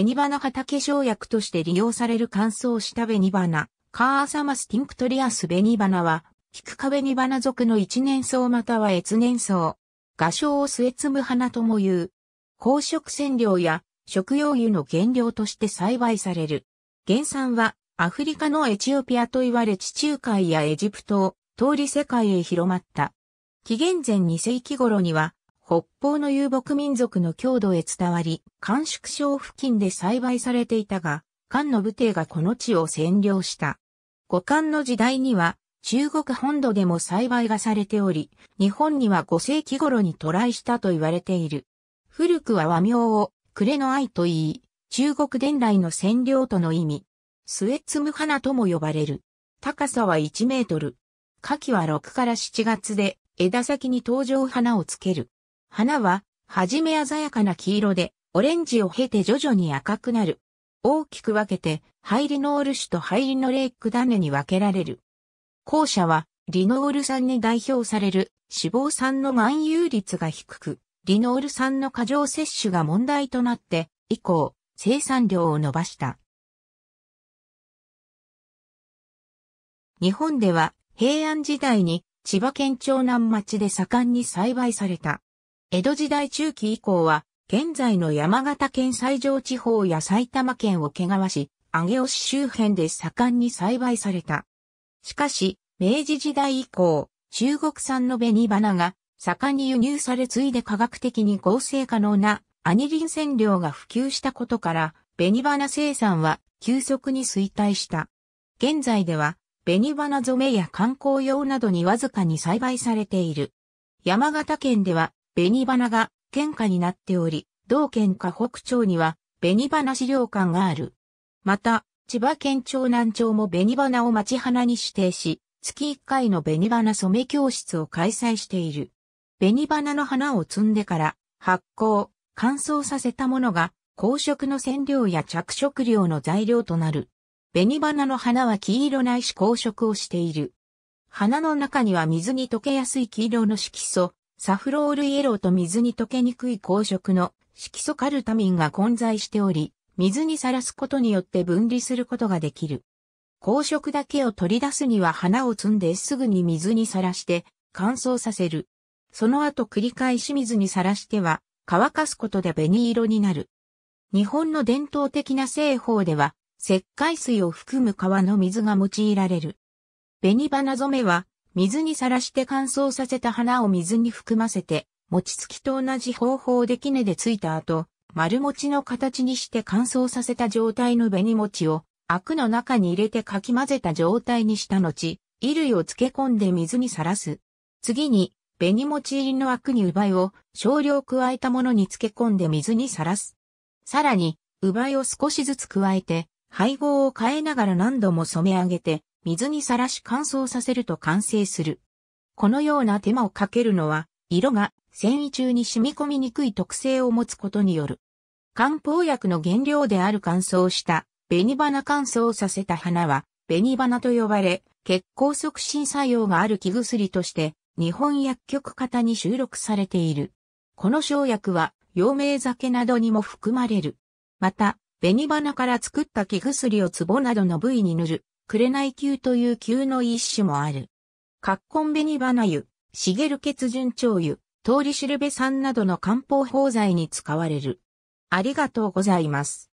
紅花畑生薬として利用される乾燥した紅花、カーサマスティンクトリアス紅花は、キクカ紅花属の一年草または越年草。画商をえ摘む花とも言う。公職染料や食用油の原料として栽培される。原産はアフリカのエチオピアと言われ地中海やエジプトを通り世界へ広まった。紀元前2世紀頃には北方の遊牧民族の郷土へ伝わり、甘粛省付近で栽培されていたが、漢の武帝がこの地を占領した。五漢の時代には、中国本土でも栽培がされており、日本には5世紀頃に渡来したと言われている。古くは和名を、暮れの愛と言い、中国伝来の占領との意味、スエツム花とも呼ばれる。高さは1メートル。夏季は6から7月で、枝先に登場花をつける。花は、はじめ鮮やかな黄色で、オレンジを経て徐々に赤くなる。大きく分けて、ハイリノール種とハイリノレイクダネに分けられる。後者は、リノール酸に代表される脂肪酸の含有率が低く、リノール酸の過剰摂取が問題となって、以降、生産量を伸ばした。日本では、平安時代に千葉県長南町で盛んに栽培された。江戸時代中期以降は、現在の山形県西上地方や埼玉県を毛皮し、上尾市周辺で盛んに栽培された。しかし、明治時代以降、中国産の紅花が盛んに輸入されついで科学的に合成可能なアニリン染料が普及したことから、紅花生産は急速に衰退した。現在では、紅花染めや観光用などにわずかに栽培されている。山形県では紅花が県下になっており、同県下北町には紅花資料館がある。また、千葉県長南町も紅花を町花に指定し、月1回の紅花染め教室を開催している。紅花の花を摘んでから発酵、乾燥させたものが公職の染料や着色料の材料となる。紅花の花は黄色ないし光色をしている。花の中には水に溶けやすい黄色の色素、サフロールイエローと水に溶けにくい光色の色素カルタミンが混在しており、水にさらすことによって分離することができる。光色だけを取り出すには花を摘んですぐに水にさらして乾燥させる。その後繰り返し水にさらしては乾かすことで紅色になる。日本の伝統的な製法では石灰水を含む川の水が用いられる。紅花染めは水にさらして乾燥させた花を水に含ませて、餅つきと同じ方法で杵でついた後、丸餅の形にして乾燥させた状態の紅餅を、アクの中に入れてかき混ぜた状態にした後、衣類を漬け込んで水にさらす。次に、紅餅入りのアクにうばいを少量加えたものに漬け込んで水にさらす。さらに、うばいを少しずつ加えて、配合を変えながら何度も染め上げて、水にさらし乾燥させると完成する。このような手間をかけるのは、色が繊維中に染み込みにくい特性を持つことによる。漢方薬の原料である乾燥した紅花乾燥させた花は紅花と呼ばれ、血行促進作用がある木薬として日本薬局型に収録されている。この生薬は陽明酒などにも含まれる。また、紅花から作った木薬を壺などの部位に塗る紅球という球の一種もある。カッコンベニバナしげる血順調油、通りしるべ酸などの漢方包材に使われる。ありがとうございます。